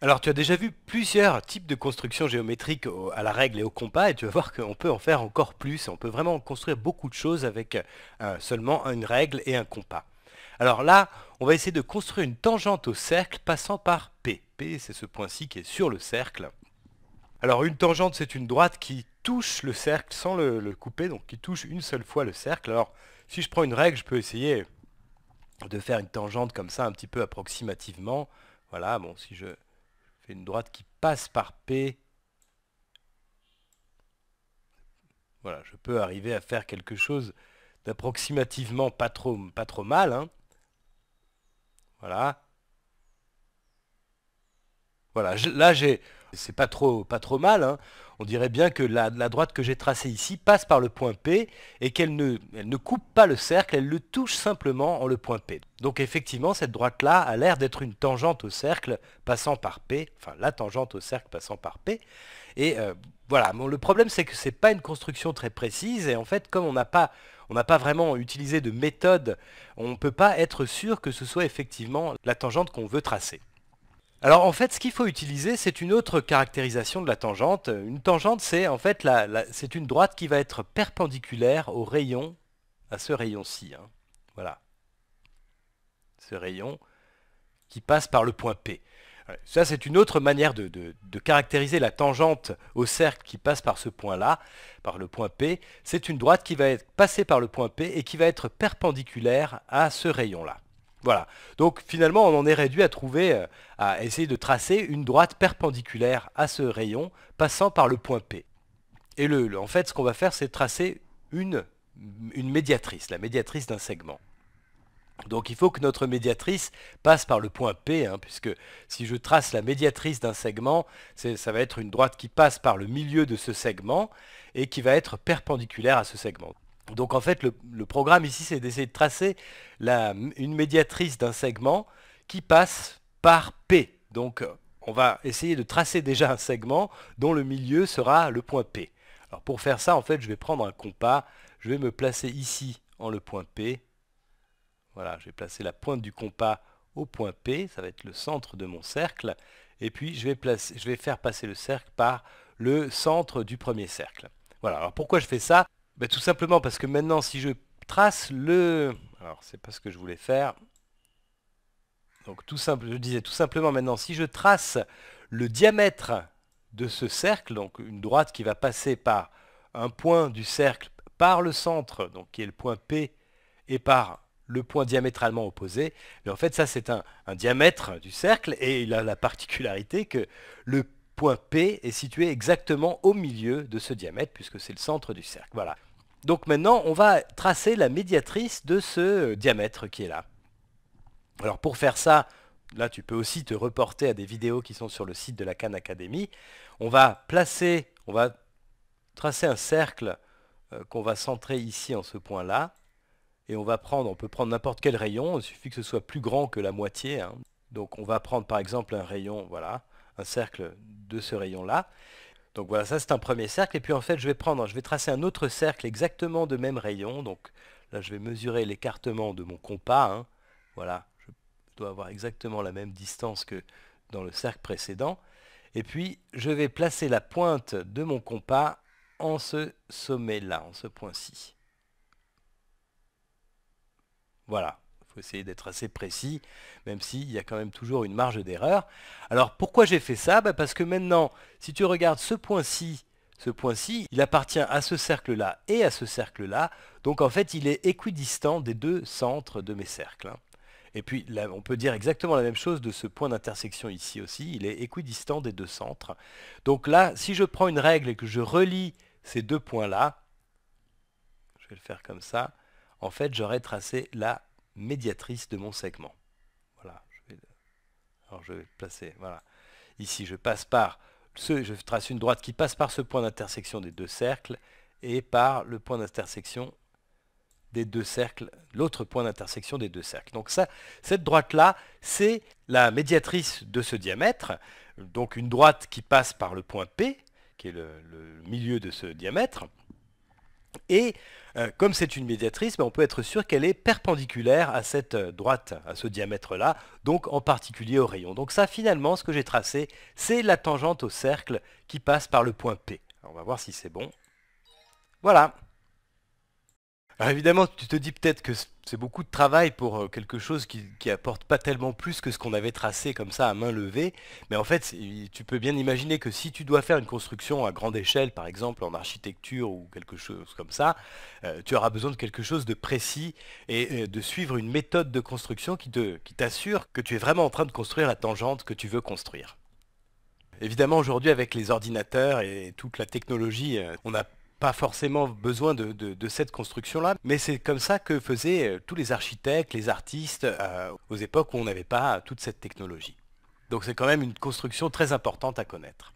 Alors, tu as déjà vu plusieurs types de constructions géométriques à la règle et au compas, et tu vas voir qu'on peut en faire encore plus. On peut vraiment construire beaucoup de choses avec euh, seulement une règle et un compas. Alors là, on va essayer de construire une tangente au cercle passant par P. P, c'est ce point-ci qui est sur le cercle. Alors, une tangente, c'est une droite qui touche le cercle sans le couper, donc qui touche une seule fois le cercle. Alors, si je prends une règle, je peux essayer de faire une tangente comme ça, un petit peu approximativement. Voilà, bon, si je une droite qui passe par P. Voilà, je peux arriver à faire quelque chose d'approximativement pas trop, pas trop mal. Hein. Voilà. Voilà, là j'ai c'est pas trop, pas trop mal. Hein. On dirait bien que la, droite que j'ai tracée ici passe par le point P et qu'elle ne, ne coupe pas le cercle, elle le touche simplement en le point P. Donc effectivement, cette droite-là a l'air d'être une tangente au cercle passant par P, enfin la tangente au cercle passant par P. Et euh, voilà, le problème c'est que ce n'est pas une construction très précise et en fait comme on n'a pas on n'a pas vraiment utilisé de méthode, on ne peut pas être sûr que ce soit effectivement la tangente qu'on veut tracer. Alors en fait, ce qu'il faut utiliser, c'est une autre caractérisation de la tangente. Une tangente, c'est en fait c'est une droite qui va être perpendiculaire au rayon, à ce rayon-ci. Hein. Voilà. Ce rayon qui passe par le point P. Ça, c'est une autre manière de, caractériser la tangente au cercle qui passe par ce point-là, par le point P. C'est une droite qui va être, passée par le point P et qui va être perpendiculaire à ce rayon-là. Voilà. Donc finalement, on en est réduit à trouver, euh, à essayer de tracer une droite perpendiculaire à ce rayon, passant par le point P. Et en fait, ce qu'on va faire, c'est tracer une, médiatrice, la médiatrice d'un segment. Donc il faut que notre médiatrice passe par le point P, hein, puisque si je trace la médiatrice d'un segment, ça va être une droite qui passe par le milieu de ce segment et qui va être perpendiculaire à ce segment. Donc en fait, le, programme ici, c'est d'essayer de tracer une médiatrice d'un segment qui passe par P. Donc on va essayer de tracer déjà un segment dont le milieu sera le point P. Alors pour faire ça, en fait, je vais prendre un compas, je vais me placer ici en le point P. Voilà, je vais placer la pointe du compas au point P, ça va être le centre de mon cercle. Et puis je vais, je vais faire passer le cercle par le centre du premier cercle. Voilà, alors pourquoi je fais ça bah, tout simplement parce que maintenant, si je trace le... Alors, c'est pas ce que je voulais faire. Donc, tout simple, je disais tout simplement maintenant, si je trace le diamètre de ce cercle, donc une droite qui va passer par un point du cercle par le centre, donc qui est le point P, et par le point diamétralement opposé, mais en fait ça c'est un, un, diamètre du cercle et il a la particularité que le point P est situé exactement au milieu de ce diamètre puisque c'est le centre du cercle. Voilà. Donc maintenant, on va tracer la médiatrice de ce euh, diamètre qui est là. Alors pour faire ça, là tu peux aussi te reporter à des vidéos qui sont sur le site de la Khan Academy. On va placer, on va tracer un cercle euh, qu'on va centrer ici en ce point-là. Et on va prendre, on peut prendre n'importe quel rayon, il suffit que ce soit plus grand que la moitié. Hein. Donc on va prendre par exemple un rayon, voilà, un cercle de ce rayon-là. Donc voilà, ça c'est un premier cercle. Et puis en fait, je vais prendre, je vais tracer un autre cercle exactement de même rayon. Donc là, je vais mesurer l'écartement de mon compas. Hein. Voilà, je dois avoir exactement la même distance que dans le cercle précédent. Et puis, je vais placer la pointe de mon compas en ce sommet-là, en ce point-ci. Voilà essayer d'être assez précis, même s'il y a quand même toujours une marge d'erreur. Alors pourquoi j'ai fait ça bah, Parce que maintenant, si tu regardes ce point-ci, ce point-ci, il appartient à ce cercle-là et à ce cercle-là, donc en fait il est équidistant des deux centres de mes cercles. Hein. Et puis on peut dire exactement la même chose de ce point d'intersection ici aussi, il est équidistant des deux centres. Donc là, si je prends une règle et que je relie ces deux points-là, je vais le faire comme ça, en fait j'aurais tracé la médiatrice de mon segment. Voilà, je vais, alors je vais placer, voilà. Ici, je passe par, ce, je trace une droite qui passe par ce point d'intersection des deux cercles et par le point d'intersection des deux cercles, l'autre point d'intersection des deux cercles. Donc ça, cette droite-là, c'est la médiatrice de ce diamètre, donc une droite qui passe par le point P, qui est le milieu de ce diamètre, et euh, comme c'est une médiatrice, ben, on peut être sûr qu'elle est perpendiculaire à cette euh, droite, à ce diamètre-là, donc en particulier au rayon. Donc ça, finalement, ce que j'ai tracé, c'est la tangente au cercle qui passe par le point P. on va voir si c'est bon. Voilà alors évidemment, tu te dis peut-être que c'est beaucoup de travail pour euh, quelque chose qui, qui apporte pas tellement plus que ce qu'on avait tracé comme ça à main levée. Mais en fait, tu peux bien imaginer que si tu dois faire une construction à grande échelle, par exemple en architecture ou quelque chose comme ça, euh, tu auras besoin de quelque chose de précis et de suivre une méthode de construction qui t'assure qui que tu es vraiment en train de construire la tangente que tu veux construire. Évidemment, aujourd'hui, avec les ordinateurs et toute la technologie, euh, on a pas forcément besoin de, cette construction-là, mais c'est comme ça que faisaient euh, tous les architectes, les artistes, euh, aux époques où on n'avait pas toute cette technologie. Donc c'est quand même une construction très importante à connaître.